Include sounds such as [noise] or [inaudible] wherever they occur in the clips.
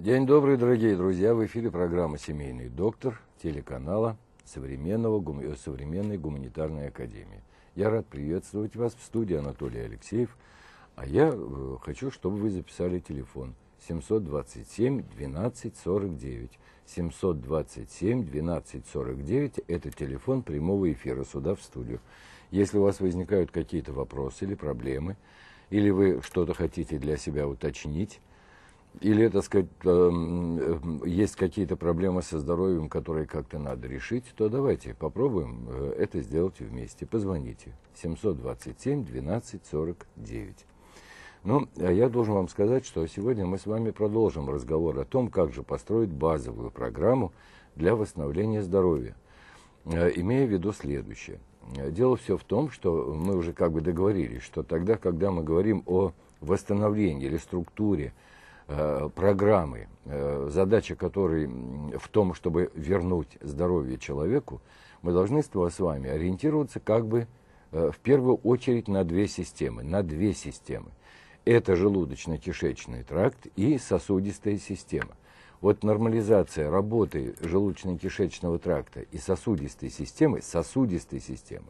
День добрый, дорогие друзья! В эфире программа «Семейный доктор» телеканала Современного, Гум э, Современной гуманитарной академии. Я рад приветствовать вас в студии Анатолий Алексеев. А я э, хочу, чтобы вы записали телефон 727 12 727 12 это телефон прямого эфира сюда в студию. Если у вас возникают какие-то вопросы или проблемы, или вы что-то хотите для себя уточнить, или, так сказать, эм, э, есть какие-то проблемы со здоровьем, которые как-то надо решить, то давайте попробуем э, это сделать вместе. Позвоните 727 12 49. Ну, а я должен вам сказать, что сегодня мы с вами продолжим разговор о том, как же построить базовую программу для восстановления здоровья, э, имея в виду следующее. Дело все в том, что мы уже как бы договорились, что тогда, когда мы говорим о восстановлении или структуре, Э, программы, э, задача которой в том, чтобы вернуть здоровье человеку, мы должны с вами ориентироваться как бы э, в первую очередь на две системы. На две системы. Это желудочно-кишечный тракт и сосудистая система. Вот нормализация работы желудочно-кишечного тракта и сосудистой системы, сосудистой системы,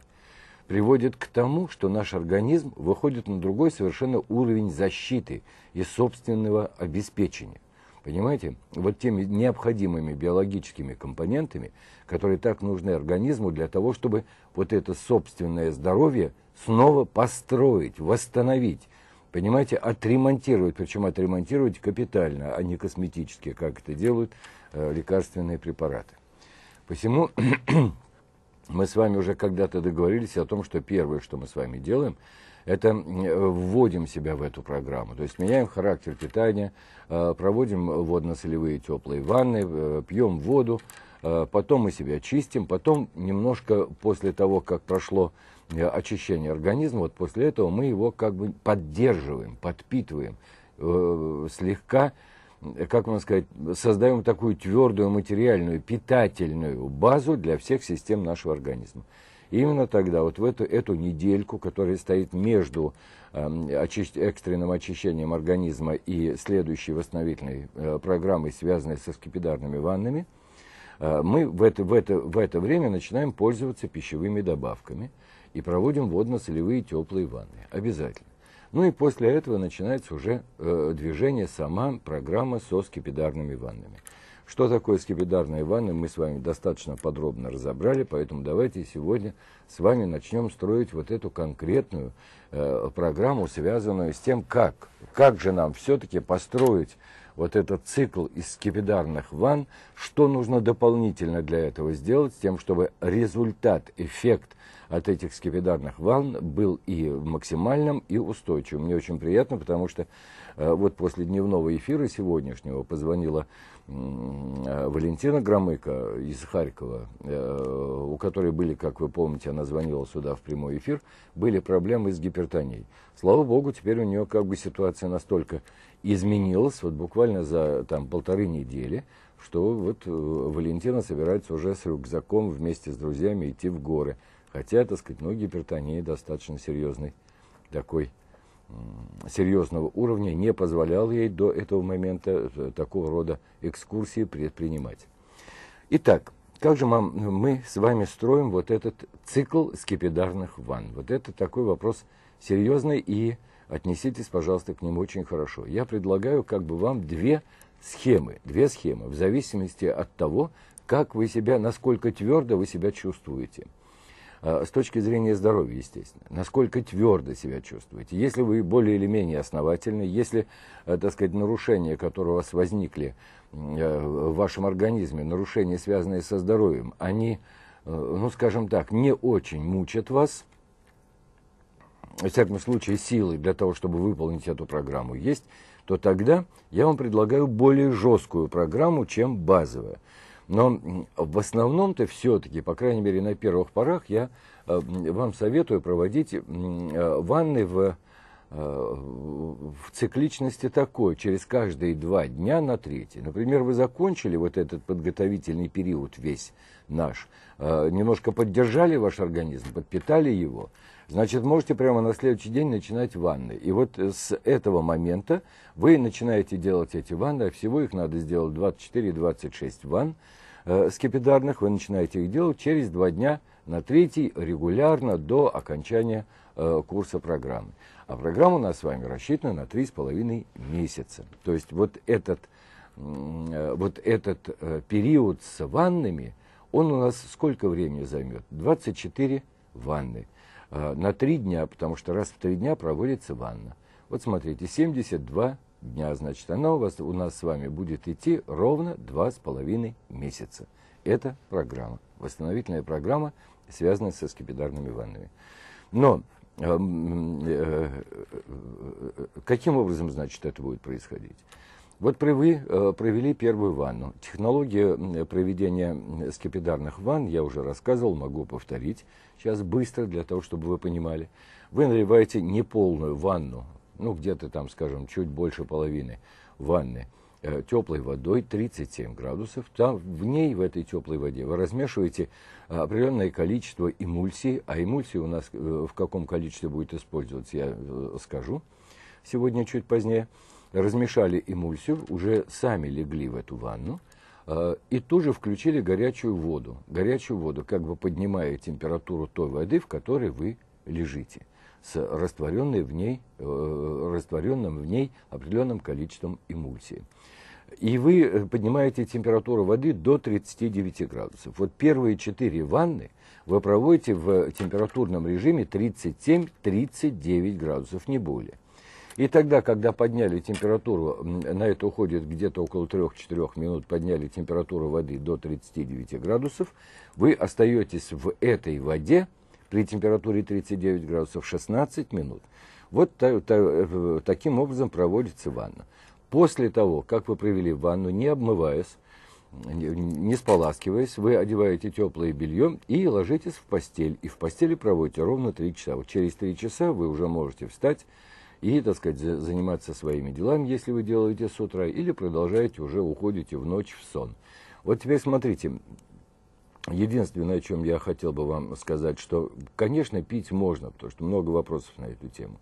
приводит к тому, что наш организм выходит на другой совершенно уровень защиты и собственного обеспечения. Понимаете, вот теми необходимыми биологическими компонентами, которые так нужны организму для того, чтобы вот это собственное здоровье снова построить, восстановить, понимаете, отремонтировать, причем отремонтировать капитально, а не косметически, как это делают э, лекарственные препараты. Посему мы с вами уже когда-то договорились о том, что первое, что мы с вами делаем, это вводим себя в эту программу. То есть меняем характер питания, э, проводим водно-солевые теплые ванны, э, пьем воду, э, потом мы себя чистим, потом немножко после того, как прошло очищение организма, вот после этого мы его как бы поддерживаем, подпитываем, слегка Э, как вам сказать, создаем такую твердую, материальную, питательную базу для всех систем нашего организма. И именно тогда, вот в эту, эту недельку, которая стоит между э, очищ, экстренным очищением организма и следующей восстановительной э, программой, связанной со скипидарными ваннами, э, мы в это, в, это, в это время начинаем пользоваться пищевыми добавками и проводим водно-солевые теплые ванны. Обязательно. Ну и после этого начинается уже э, движение сама программа со скипидарными ваннами. Что такое скипидарные ванны, мы с вами достаточно подробно разобрали, поэтому давайте сегодня с вами начнем строить вот эту конкретную э, программу, связанную с тем, как, как же нам все-таки построить вот этот цикл из скипидарных ванн, что нужно дополнительно для этого сделать, с тем, чтобы результат, эффект – от этих скипидарных волн был и максимальным, и устойчивым. Мне очень приятно, потому что э, вот после дневного эфира сегодняшнего позвонила Валентина Громыко из Харькова, э, у которой были, как вы помните, она звонила сюда в прямой эфир, были проблемы с гипертонией. Слава богу, теперь у нее как бы ситуация настолько изменилась, вот буквально за там, полторы недели, что вот э, Валентина собирается уже с рюкзаком вместе с друзьями идти в горы – Хотя, так сказать, ну, гипертония достаточно серьезный такой серьезного уровня не позволял ей до этого момента э, такого рода экскурсии предпринимать. Итак, как же мам, мы с вами строим вот этот цикл скипидарных ванн? Вот это такой вопрос серьезный, и отнеситесь, пожалуйста, к нему очень хорошо. Я предлагаю как бы вам две схемы, две схемы, в зависимости от того, как вы себя, насколько твердо вы себя чувствуете – Э, с точки зрения здоровья, естественно, насколько твердо себя чувствуете. Если вы более или менее основательны, если, э, так сказать, нарушения, которые у вас возникли э, в вашем организме, нарушения, связанные со здоровьем, они, ну, скажем так, не очень мучат вас, в всяком случае, силы для того, чтобы выполнить эту программу есть, то тогда я вам предлагаю более жесткую программу, чем базовая. Но в основном-то все-таки, по крайней мере, на первых порах я э, вам советую проводить э, ванны э, в, в цикличности такой, через каждые два дня на третий. Например, вы закончили вот этот подготовительный период весь наш, немножко поддержали ваш организм, подпитали его, значит, можете прямо на следующий день начинать ванны. И вот с этого момента вы начинаете делать эти ванны, а всего их надо сделать 24-26 ванн, э, скипидарных, вы начинаете их делать через два дня на третий регулярно до окончания э, курса программы. А программа у нас с вами рассчитана на три с половиной месяца. То есть вот этот, э, вот этот э, период с ваннами, он у нас сколько времени займет? 24 ванны на три дня, потому что раз в три дня проводится ванна. Вот смотрите, 72 дня, значит, оно у, вас, у нас с вами будет идти ровно два с половиной месяца. Это программа, восстановительная программа, связанная со скипидарными ваннами. Но эм, э, э, каким образом, значит, это будет происходить? Вот вы э, провели первую ванну. Технология проведения скипидарных ванн, я уже рассказывал, могу повторить сейчас быстро, для того, чтобы вы понимали. Вы наливаете не полную ванну ну где-то там, скажем, чуть больше половины ванны э, теплой водой 37 градусов. Там в ней, в этой теплой воде, вы размешиваете э, определенное количество эмульсий. А эмульсии у нас э, в каком количестве будет использоваться, я скажу сегодня чуть позднее. Размешали эмульсию, уже сами легли в эту ванну и тут же включили горячую воду. Горячую воду, как бы поднимая температуру той воды, в которой вы лежите с растворенной в ней, э, растворенным в ней определенным количеством эмульсии. И вы э, поднимаете температуру воды до 39 градусов. Вот первые 4 ванны вы проводите в температурном режиме 37-39 градусов, не более. И тогда, когда подняли температуру, на это уходит где-то около 3-4 минут, подняли температуру воды до 39 градусов, вы остаетесь в этой воде при температуре 39 градусов 16 минут. Вот та, та, э, таким образом проводится ванна. После того, как вы провели ванну, не обмываясь, не споласкиваясь, вы одеваете теплое белье и ложитесь в постель. И в постели проводите ровно 3 часа. Вот через 3 часа вы уже можете встать и, так сказать, заниматься своими делами, если вы делаете с утра, или продолжаете уже, уходите в ночь в сон. Вот теперь смотрите, Единственное, о чем я хотел бы вам сказать, что, конечно, пить можно, потому что много вопросов на эту тему.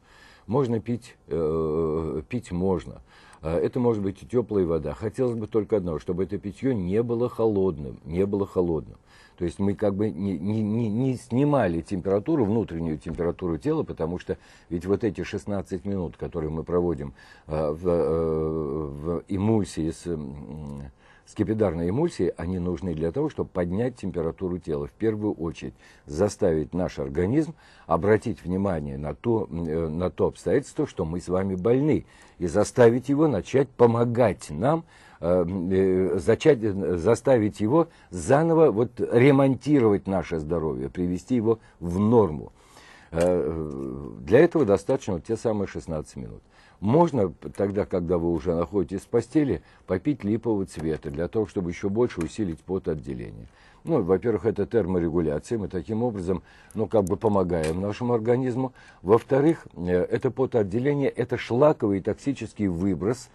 Можно пить, э, пить можно. А, это может быть и теплая вода. Хотелось бы только одного, чтобы это питье не было холодным, не было холодным. То есть мы как бы не, не, не, не снимали температуру, внутреннюю температуру тела, потому что ведь вот эти 16 минут, которые мы проводим э, в, э, в эмульсии с... Э, Скипидарные эмульсии, они нужны для того, чтобы поднять температуру тела, в первую очередь заставить наш организм обратить внимание на то, э, на то обстоятельство, что мы с вами больны, и заставить его начать помогать нам, э, э, зачать, заставить его заново вот ремонтировать наше здоровье, привести его в норму. Для этого достаточно вот те самые 16 минут. Можно тогда, когда вы уже находитесь в постели, попить липового цвета для того, чтобы еще больше усилить потоотделение. Ну, во-первых, это терморегуляция, мы таким образом, ну, как бы помогаем нашему организму. Во-вторых, э, это потоотделение, это шлаковый токсический выброс,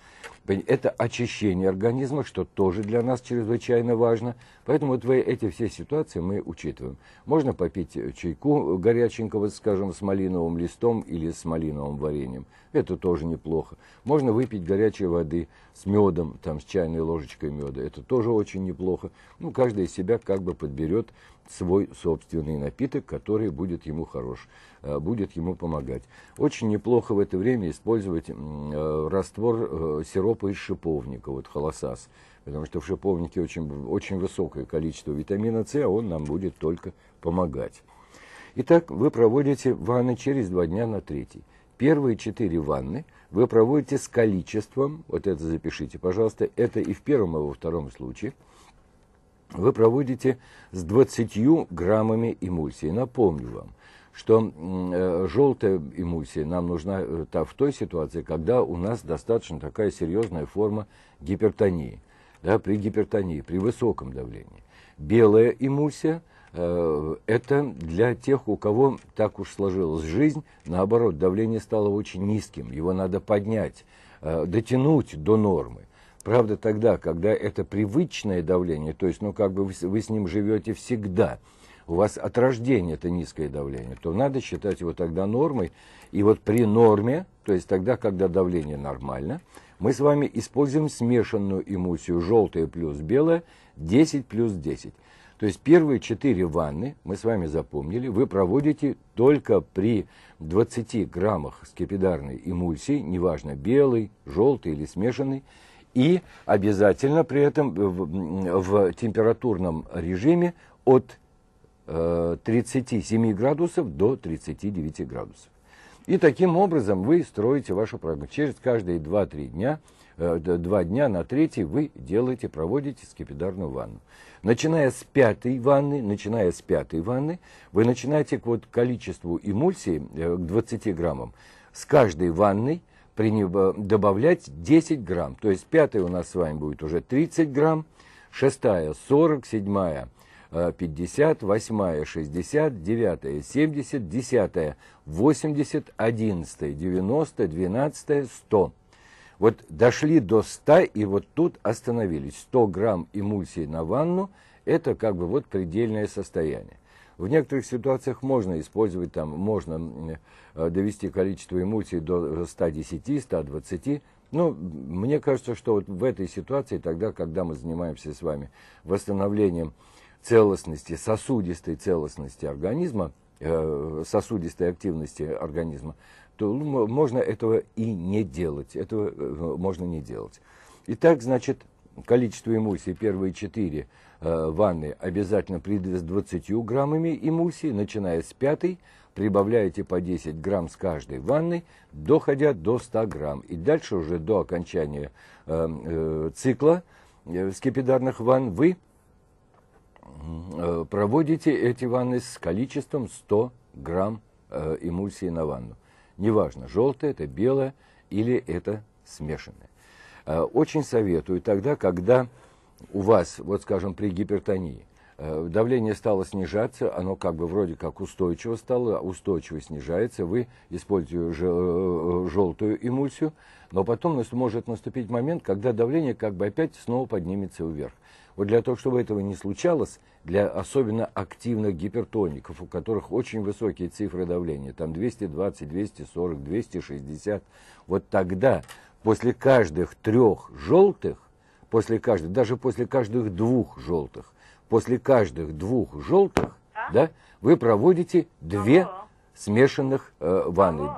это очищение организма, что тоже для нас чрезвычайно важно. Поэтому вот эти все ситуации мы учитываем. Можно попить э, чайку э, горяченького, скажем, с малиновым листом или с малиновым вареньем. Это тоже неплохо. Можно выпить горячей воды с медом, там, с чайной ложечкой меда. Это тоже очень неплохо. Ну, каждый из себя как бы подберет свой собственный напиток, который будет ему хорош, э, будет ему помогать. Очень неплохо в это время использовать э, раствор э, сиропа из шиповника, вот холосас, потому что в шиповнике очень, очень высокое количество витамина С, а он нам будет только помогать. Итак, вы проводите ванны через два дня на третий. Первые четыре ванны вы проводите с количеством, вот это запишите, пожалуйста, это и в первом, и во втором случае – вы проводите с 20 граммами эмульсии. Напомню вам, что э, желтая эмульсия нам нужна э, в той ситуации, когда у нас достаточно такая серьезная форма гипертонии, да, при гипертонии, при высоком давлении. Белая эмульсия э, – это для тех, у кого так уж сложилась жизнь, наоборот, давление стало очень низким, его надо поднять, э, дотянуть до нормы. Правда, тогда, когда это привычное давление, то есть, ну, как бы вы, вы с ним живете всегда, у вас от рождения это низкое давление, то надо считать его тогда нормой. И вот при норме, то есть тогда, когда давление нормально, мы с вами используем смешанную эмульсию, желтая плюс белая, 10 плюс 10. То есть первые 4 ванны, мы с вами запомнили, вы проводите только при 20 граммах скипидарной эмульсии, неважно белый, желтый или смешанный, и обязательно при этом в, в температурном режиме от 37 э, градусов до 39 градусов. И таким образом вы строите вашу программу. Через каждые 2-3 дня, 2 э, дня на третий вы делаете, проводите скипидарную ванну. Начиная с пятой ванны, начиная с пятой ванны, вы начинаете к вот количеству эмульсии, э, к 20 граммам, с каждой ванной при добавлять 10 грамм. То есть пятая у нас с вами будет уже 30 грамм, шестая 40, седьмая 50, э, восьмая 60, девятая 70, десятая 80, одиннадцатая 90, двенадцатая 100. Вот дошли до 100 и вот тут остановились. 100 грамм эмульсии на ванну – это как бы вот предельное состояние. В некоторых ситуациях можно использовать, там можно э, довести количество эмульсий до 110, 120, Но мне кажется, что вот в этой ситуации, тогда, когда мы занимаемся с вами восстановлением целостности, сосудистой целостности организма, э, сосудистой активности организма, то ну, можно этого и не делать. Этого э, можно не делать. Итак, значит, количество эмульсий первые четыре – Э, ванны обязательно приды с 20 граммами эмульсии, начиная с пятой, прибавляете по 10 грамм с каждой ванной, доходя до 100 грамм. И дальше уже до окончания э, э, цикла э, скипидарных ванн вы э, проводите эти ванны с количеством 100 грамм э, эмульсии на ванну. Неважно, желтое это, белое или это смешанное. Э, очень советую тогда, когда у вас, вот скажем, при гипертонии, э, давление стало снижаться, оно как бы вроде как устойчиво стало, а устойчиво снижается, вы используете э, э, желтую эмульсию, но потом может наступить момент, когда давление как бы опять снова поднимется вверх. Вот для того, чтобы этого не случалось, для особенно активных гипертоников, у которых очень высокие цифры давления, там 220, 240, 260, вот тогда после каждых трех желтых после каждой, даже после каждых двух желтых, после каждых двух желтых, а? да, вы проводите две Алло. смешанных э, ванны.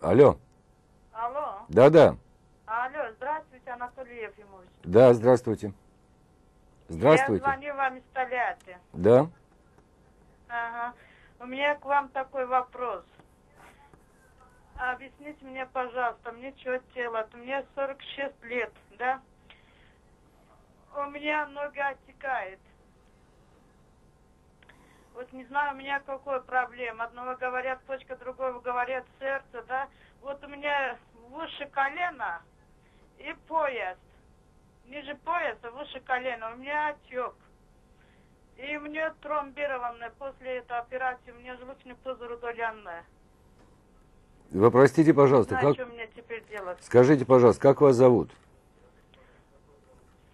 Алло. Алло. Да-да. Алло, здравствуйте, Анатолий Ефимович. Да, здравствуйте. Здравствуйте. Я звоню вам из Толяты. Да. Ага. У меня к вам такой вопрос. Объясните мне, пожалуйста, мне что делать Мне меня 46 лет, да? у меня нога отекает. Вот не знаю, у меня какой проблем. Одного говорят почка, другого говорят сердце, да. Вот у меня выше колена и пояс. Ниже пояса, выше колена. У меня отек. И у меня тромбированное после этой операции, у меня желудочный пузырь удаленный. Вы простите, пожалуйста, Знаю, как... что мне теперь делать. Скажите, пожалуйста, как вас зовут?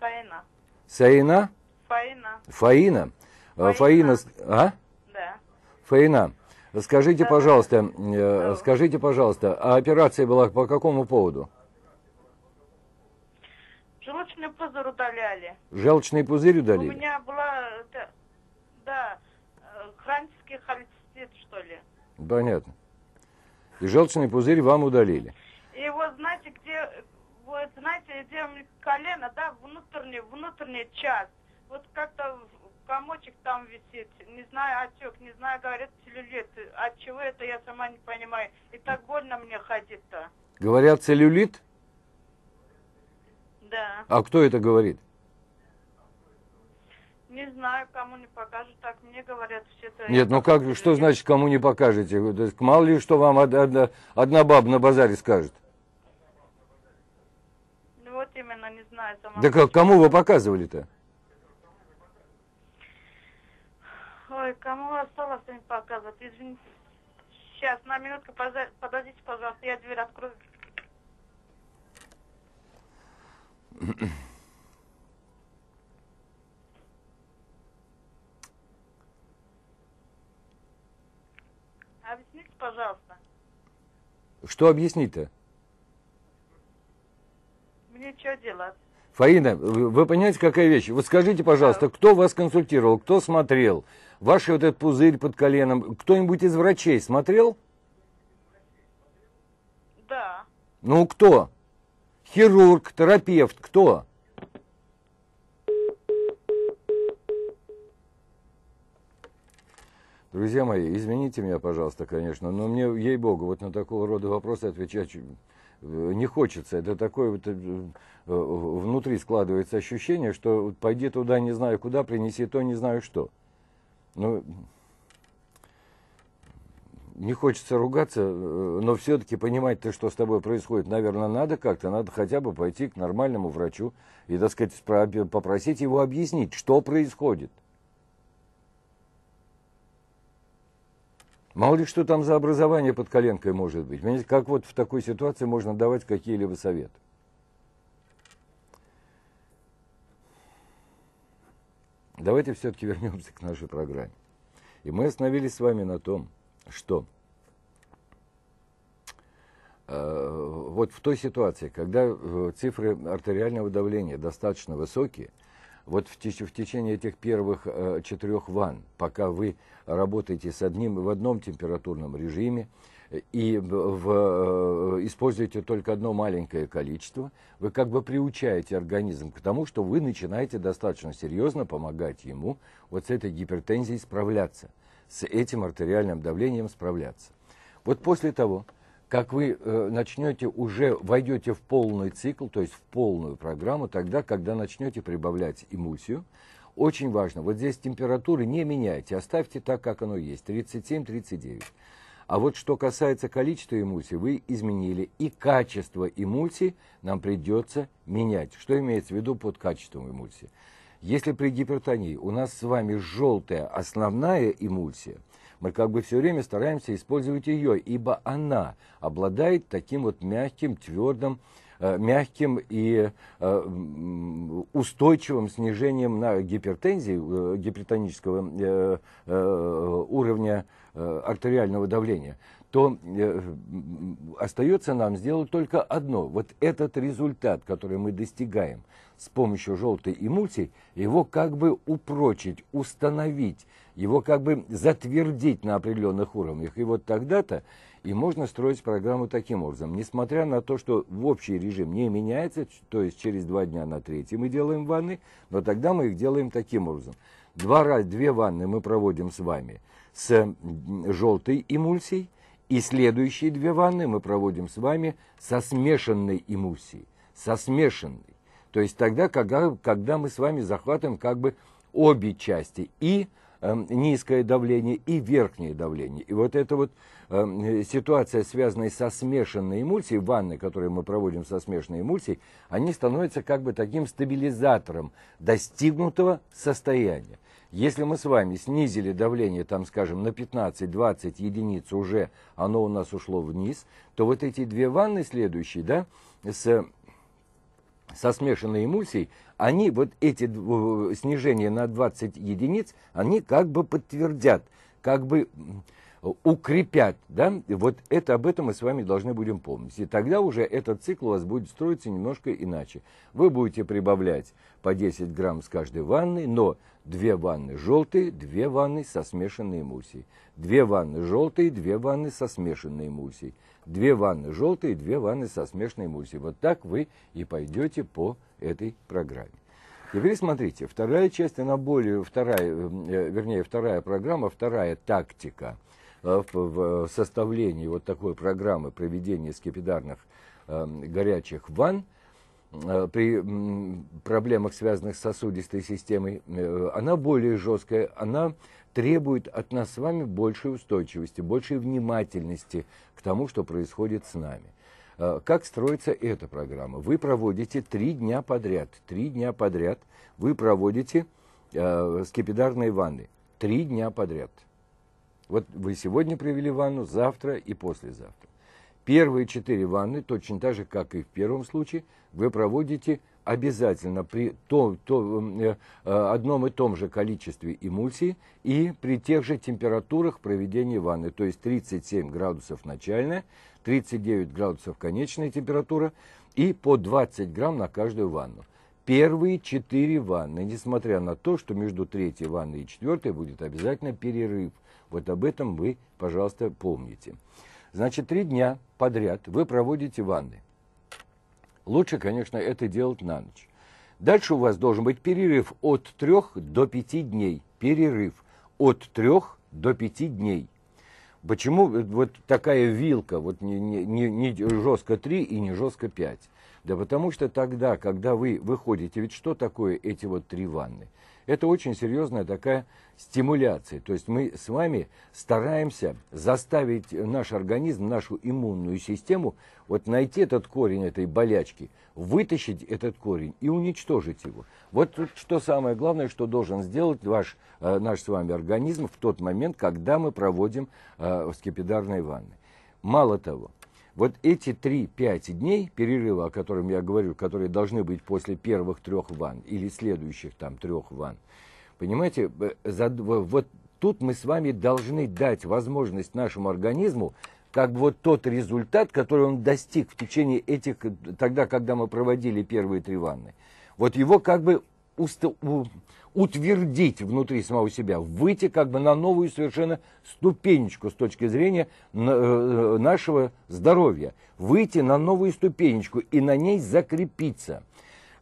Фаина. Саина? Фаина. Фаина. А, Фаина. Фаина. А? Да. Фаина. Скажите, да. пожалуйста, э, да. скажите, пожалуйста, а операция была по какому поводу? Желчный пузырь удаляли. Желчный пузырь удалили? У меня была, да, э, хронический холецистит, что ли. Понятно. И желчный пузырь вам удалили? знаете, идем колено, да, внутренний, внутренний час. Вот как-то комочек там висит, не знаю, отек, не знаю, говорят, целлюлит. От чего это, я сама не понимаю. И так больно мне ходить-то. Говорят, целлюлит? Да. А кто это говорит? Не знаю, кому не покажут, так мне говорят все это. Нет, ну как, что значит, кому не покажете? Мало ли, что вам одна, одна баба на базаре скажет временно не знаю. Там да как, кому вы показывали-то? Ой, кому осталось не показывать? Извините. Сейчас, на минутку, подождите, пожалуйста, я дверь открою. Объясните, пожалуйста. Что объяснить-то? что делать? Фаина, вы понимаете, какая вещь? Вот скажите, пожалуйста, кто вас консультировал, кто смотрел? Ваш вот этот пузырь под коленом, кто-нибудь из врачей смотрел? Да. Ну, кто? Хирург, терапевт, кто? Друзья мои, извините меня, пожалуйста, конечно, но мне, ей-богу, вот на такого рода вопросы отвечать Э, не хочется. Это такое это, э, внутри складывается ощущение, что пойди туда не знаю куда, принеси то не знаю что. Ну, не хочется ругаться, э, но все-таки понимать то, что с тобой происходит, наверное, надо как-то. Надо хотя бы пойти к нормальному врачу и, так сказать, попросить его объяснить, что происходит – Мало ли что там за образование под коленкой может быть. Понимаете, как вот в такой ситуации можно давать какие-либо советы? Давайте все-таки [laughs] вернемся к нашей программе. И мы остановились с вами на том, что э, вот в той ситуации, когда э, цифры артериального давления достаточно высокие – вот в, теч в течение этих первых э, четырех ванн, пока вы работаете с одним в одном температурном режиме и в, э, используете только одно маленькое количество, вы как бы приучаете организм к тому, что вы начинаете достаточно серьезно помогать ему вот с этой гипертензией справляться, с этим артериальным давлением справляться. Вот после того, как вы э, начнете уже, войдете в полный цикл, то есть в полную программу, тогда, когда начнете прибавлять эмульсию. Очень важно, вот здесь температуры не меняйте, оставьте так, как оно есть, 37-39. А вот что касается количества эмульсии, вы изменили, и качество эмульсии нам придется менять. Что имеется в виду под качеством эмульсии? Если при гипертонии у нас с вами желтая основная эмульсия – мы как бы все время стараемся использовать ее, ибо она обладает таким вот мягким, твердым, э, мягким и э, устойчивым снижением на гипертензии, э, гипертонического уровня артериального давления, то остается нам сделать только одно. Вот этот результат, который мы достигаем с помощью желтой эмульсии, его как бы упрочить, установить, его как бы затвердить на определенных уровнях. И вот тогда-то и можно строить программу таким образом. Несмотря на то, что в общий режим не меняется, то есть через два дня на третий мы делаем ванны, но тогда мы их делаем таким образом. Два раза, две ванны мы проводим с вами с желтой эмульсией, и следующие две ванны мы проводим с вами со смешанной эмульсией, со смешанной. То есть тогда, когда, когда мы с вами захватываем как бы обе части и Эм, низкое давление и верхнее давление. И вот эта вот эм, ситуация, связанная со смешанной эмульсией, ванны, которые мы проводим со смешанной эмульсией, они становятся как бы таким стабилизатором достигнутого состояния. Если мы с вами снизили давление, там, скажем, на 15-20 единиц уже, оно у нас ушло вниз, то вот эти две ванны следующие, да, с со смешанной эмульсией, они вот эти э, снижения на 20 единиц, они как бы подтвердят, как бы укрепят, да, вот это об этом мы с вами должны будем помнить. И тогда уже этот цикл у вас будет строиться немножко иначе. Вы будете прибавлять по 10 грамм с каждой ванны, но две ванны желтые, две ванны со смешанной эмульсией. две ванны желтые, две ванны со смешанной эмульсией. Две ванны желтые, две ванны со смешанной эмульсией. Вот так вы и пойдете по этой программе. Теперь смотрите, вторая часть, она более, вторая, э, вернее, вторая программа, вторая тактика э, в составлении вот такой программы проведения скипидарных э, горячих ванн при проблемах, связанных с сосудистой системой, она более жесткая, она требует от нас с вами большей устойчивости, большей внимательности к тому, что происходит с нами. Э, как строится эта программа? Вы проводите три дня подряд, три дня подряд вы проводите э, скипидарные ванны, три дня подряд. Вот вы сегодня провели ванну, завтра и послезавтра. Первые четыре ванны, точно так же, как и в первом случае, вы проводите обязательно при том, то, э, э, одном и том же количестве эмульсии и при тех же температурах проведения ванны, то есть 37 градусов начальная, 39 градусов конечная температура и по 20 грамм на каждую ванну. Первые четыре ванны, несмотря на то, что между третьей ванной и четвертой будет обязательно перерыв. Вот об этом вы, пожалуйста, помните. Значит, три дня подряд вы проводите ванны. Лучше, конечно, это делать на ночь. Дальше у вас должен быть перерыв от 3 до 5 дней. Перерыв от 3 до 5 дней. Почему э, вот такая вилка, вот не, не, не жестко 3 и не жестко 5? Да потому что тогда, когда вы выходите, ведь что такое эти вот три ванны? Это очень серьезная такая стимуляция. То есть мы с вами стараемся заставить наш организм, нашу иммунную систему вот найти этот корень этой болячки, вытащить этот корень и уничтожить его. Вот что самое главное, что должен сделать ваш, э, наш с вами организм в тот момент, когда мы проводим э, скипидарные ванны. Мало того, вот эти 3-5 дней перерыва, о котором я говорю, которые должны быть после первых трех ванн или следующих там трех ванн, понимаете, э, за, вот тут мы с вами должны дать возможность нашему организму как бы вот тот результат, который он достиг в течение этих, тогда, когда мы проводили первые три ванны, вот его как бы утвердить внутри самого себя, выйти как бы на новую совершенно ступенечку с точки зрения э, э, нашего здоровья, выйти на новую ступенечку и на ней закрепиться.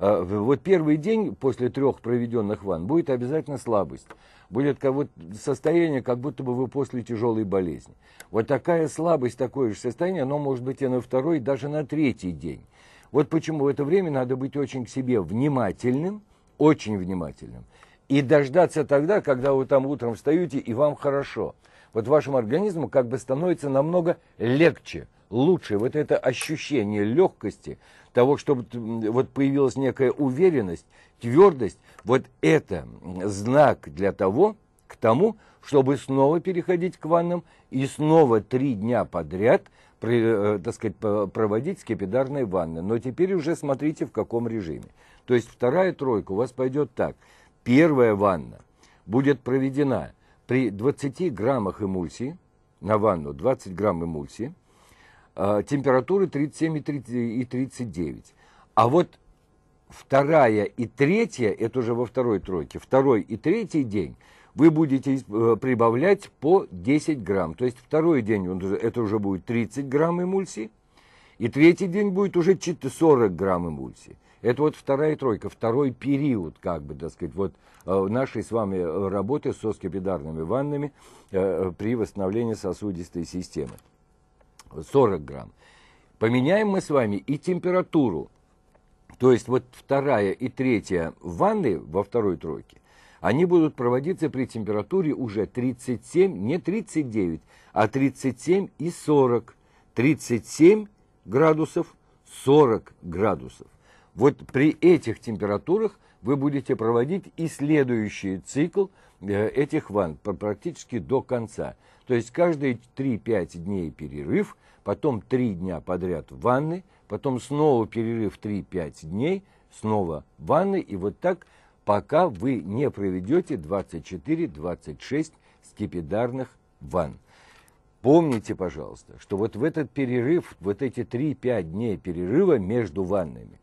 Э, вот первый день после трех проведенных ванн будет обязательно слабость. Будет как вот состояние, как будто бы вы после тяжелой болезни. Вот такая слабость, такое же состояние, оно может быть и на второй, даже на третий день. Вот почему в это время надо быть очень к себе внимательным – очень внимательным. И дождаться тогда, когда вы там утром встаете и вам хорошо. Вот вашему организму как бы становится намного легче, лучше. Вот это ощущение легкости, того, чтобы вот появилась некая уверенность, твердость, вот это знак для того, к тому, чтобы снова переходить к ваннам и снова три дня подряд э, так сказать, проводить скипидарные ванны. Но теперь уже смотрите, в каком режиме. То есть вторая тройка у вас пойдет так. Первая ванна будет проведена при 20 граммах эмульсии, на ванну 20 грамм эмульсии, а, температуры 37 и 39. А вот вторая и третья, это уже во второй тройке, второй и третий день вы будете э, прибавлять по 10 грамм. То есть второй день это уже будет 30 грамм эмульсии, и третий день будет уже 40 грамм эмульсии. Это вот вторая тройка, второй период, как бы, так сказать, вот э, нашей с вами э, работы со скипидарными ваннами э, при восстановлении сосудистой системы. 40 грамм. Поменяем мы с вами и температуру. То есть вот вторая и третья ванны во второй тройке, они будут проводиться при температуре уже 37, не 39, а 37 и 40. 37 градусов, 40 градусов. Вот при этих температурах вы будете проводить и следующий цикл э, этих ванн практически до конца. То есть каждые 3-5 дней перерыв, потом 3 дня подряд ванны, потом снова перерыв 3-5 дней, снова ванны и вот так, пока вы не проведете 24-26 скипидарных ванн. Помните, пожалуйста, что вот в этот перерыв, вот эти 3-5 дней перерыва между ваннами,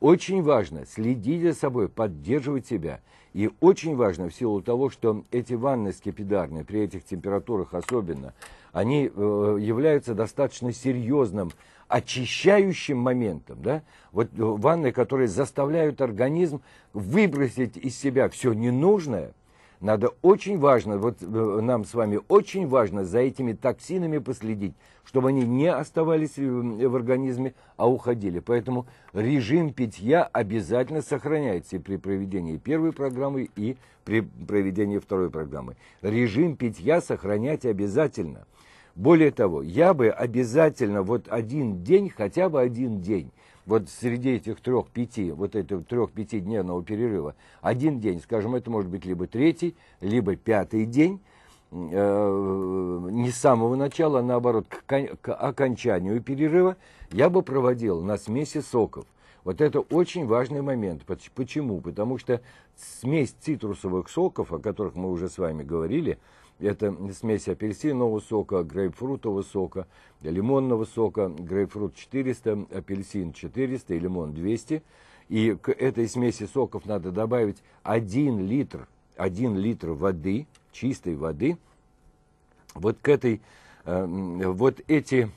очень важно следить за собой, поддерживать себя. И очень важно в силу того, что эти ванны скипидарные, при этих температурах особенно, они э, являются достаточно серьезным очищающим моментом. Да? Вот э, ванны, которые заставляют организм выбросить из себя все ненужное – надо очень важно, вот э, нам с вами очень важно за этими токсинами последить, чтобы они не оставались э, в организме, а уходили. Поэтому режим питья обязательно сохраняется и при проведении первой программы, и при проведении второй программы. Режим питья сохранять обязательно. Более того, я бы обязательно вот один день, хотя бы один день, вот среди этих трех-пяти, вот этого трех-пятидневного пяти перерыва, один день, скажем, это может быть либо третий, либо пятый день, э, э, не с самого начала, а наоборот, к, к окончанию перерыва, я бы проводил на смеси соков. Вот это очень важный момент. Почему? Потому что смесь цитрусовых соков, о которых мы уже с вами говорили, это смесь апельсинового сока, грейпфрутового сока, лимонного сока, грейпфрут 400, апельсин 400 и лимон 200. И к этой смеси соков надо добавить 1 литр, 1 литр воды, чистой воды. Вот к этой, э, вот эти,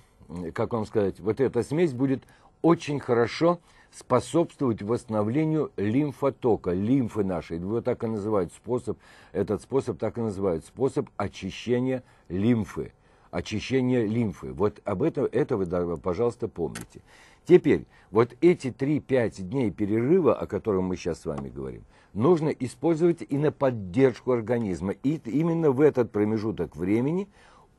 как вам сказать, вот эта смесь будет очень хорошо способствовать восстановлению лимфотока, лимфы нашей. Его так и называют способ, этот способ так и называют, способ очищения лимфы. Очищение лимфы. Вот об этом, этого, да, пожалуйста, помните. Теперь, вот эти 3-5 дней перерыва, о котором мы сейчас с вами говорим, нужно использовать и на поддержку организма. И именно в этот промежуток времени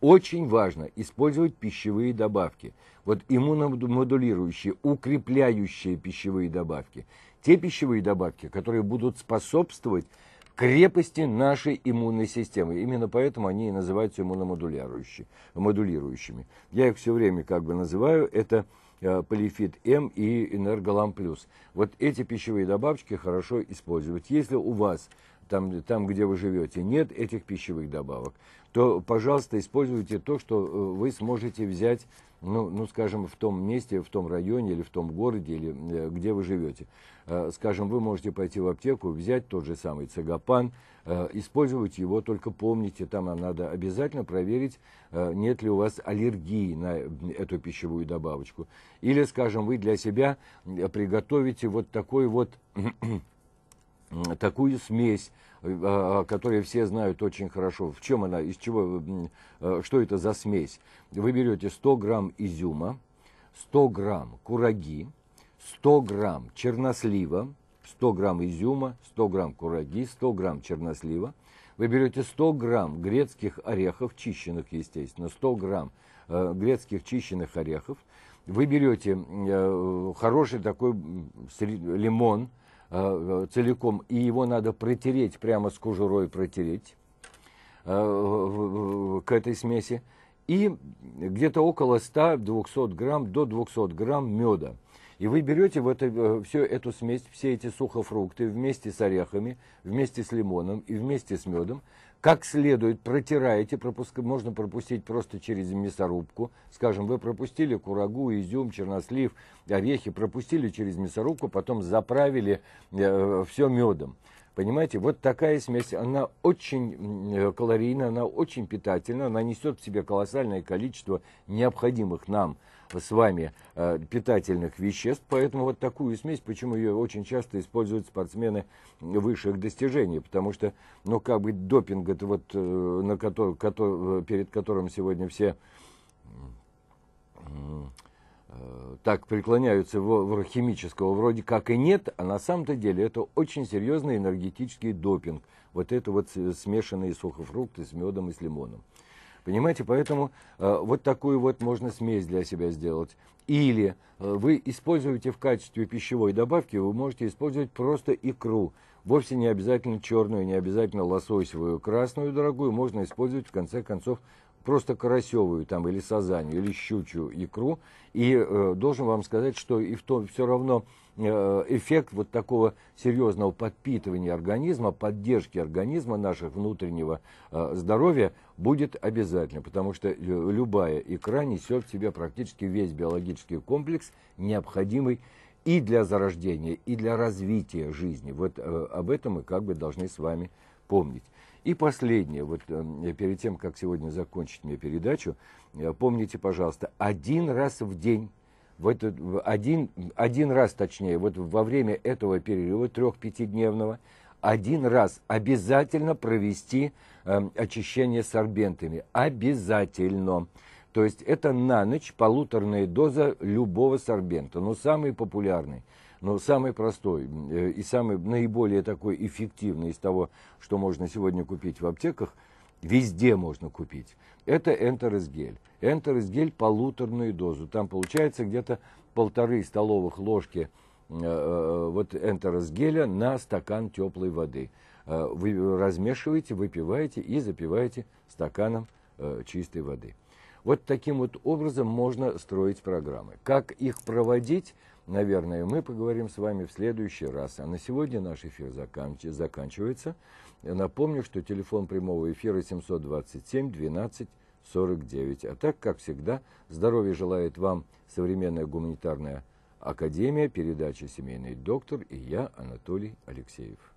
очень важно использовать пищевые добавки. Вот иммуномодулирующие, укрепляющие пищевые добавки. Те пищевые добавки, которые будут способствовать крепости нашей иммунной системы. Именно поэтому они и называются иммуномодулирующими. Я их все время как бы называю. Это э, Полифит М и Энерголам Плюс. Вот эти пищевые добавочки хорошо использовать. Если у вас там, там, где вы живете, нет этих пищевых добавок, то, пожалуйста, используйте то, что э, вы сможете взять, ну, ну, скажем, в том месте, в том районе или в том городе, или э, где вы живете. Э, скажем, вы можете пойти в аптеку, взять тот же самый цигапан, использовать его, только помните, там надо обязательно проверить, нет ли у вас аллергии на эту пищевую добавочку. Или, скажем, вы для себя приготовите вот такой вот [clears throat] такую смесь Э, а, которые все знают очень хорошо. В чем она, из чего, э, э, что это за смесь? Вы берете 100 грамм изюма, 100 грамм кураги, 100 грамм чернослива, 100 грамм изюма, 100 грамм кураги, 100 грамм чернослива. Вы берете 100 грамм грецких орехов, чищенных, естественно, 100 грамм э, грецких чищенных орехов. Вы берете э, хороший такой лимон, Э, целиком, и его надо протереть, прямо с кожурой протереть э, к этой смеси. И где-то около 100-200 грамм, до 200 грамм меда. И вы берете в это, э, всю эту смесь, все эти сухофрукты вместе с орехами, вместе с лимоном и вместе с медом, как следует протираете, пропуск... можно пропустить просто через мясорубку. Скажем, вы пропустили курагу, изюм, чернослив, орехи, пропустили через мясорубку, потом заправили э, все медом. Понимаете, вот такая смесь, она очень э, калорийна, она очень питательна, она несет в себе колоссальное количество необходимых нам с вами э, питательных веществ, поэтому вот такую смесь, почему ее очень часто используют спортсмены высших достижений, потому что, ну, как бы допинг, это вот, э, на который, который, э, перед которым сегодня все э, так преклоняются в, в химического вроде как и нет, а на самом-то деле это очень серьезный энергетический допинг. Вот это вот смешанные сухофрукты с медом и с лимоном. Понимаете, поэтому э, вот такую вот можно смесь для себя сделать. Или э, вы используете в качестве пищевой добавки, вы можете использовать просто икру. Вовсе не обязательно черную, не обязательно лососевую, красную, дорогую. Можно использовать, в конце концов, просто карасевую там, или сазанью, или щучью икру. И э, должен вам сказать, что и в том все равно э, эффект вот такого серьезного подпитывания организма, поддержки организма нашего внутреннего э, здоровья будет обязательно, потому что э, любая икра несет в себе практически весь биологический комплекс, необходимый и для зарождения, и для развития жизни. Вот об этом мы как бы должны с вами помнить. И последнее, вот э, перед тем, как сегодня закончить мне передачу, э, помните, пожалуйста, один раз в день э, в этот, один, один раз, точнее, вот во время этого перерыва, трех-пятидневного, один раз обязательно провести э, очищение сорбентами. Обязательно. То есть это на ночь полуторная доза любого сорбента, но самый популярный – но самый простой э, и самый наиболее такой эффективный из того, что можно сегодня купить в аптеках, везде можно купить, это энтеросгель. Энтеросгель полуторную дозу. Там получается где-то полторы столовых ложки э, э, вот энтеросгеля на стакан теплой воды. Вы размешиваете, выпиваете и запиваете стаканом чистой воды. Вот таким вот образом можно строить программы. Как их проводить – наверное, мы поговорим с вами в следующий раз. А на сегодня наш эфир заканчивается. Я напомню, что телефон прямого эфира 727 12 49. А так, как всегда, здоровья желает вам современная гуманитарная академия, передача «Семейный доктор» и я, Анатолий Алексеев.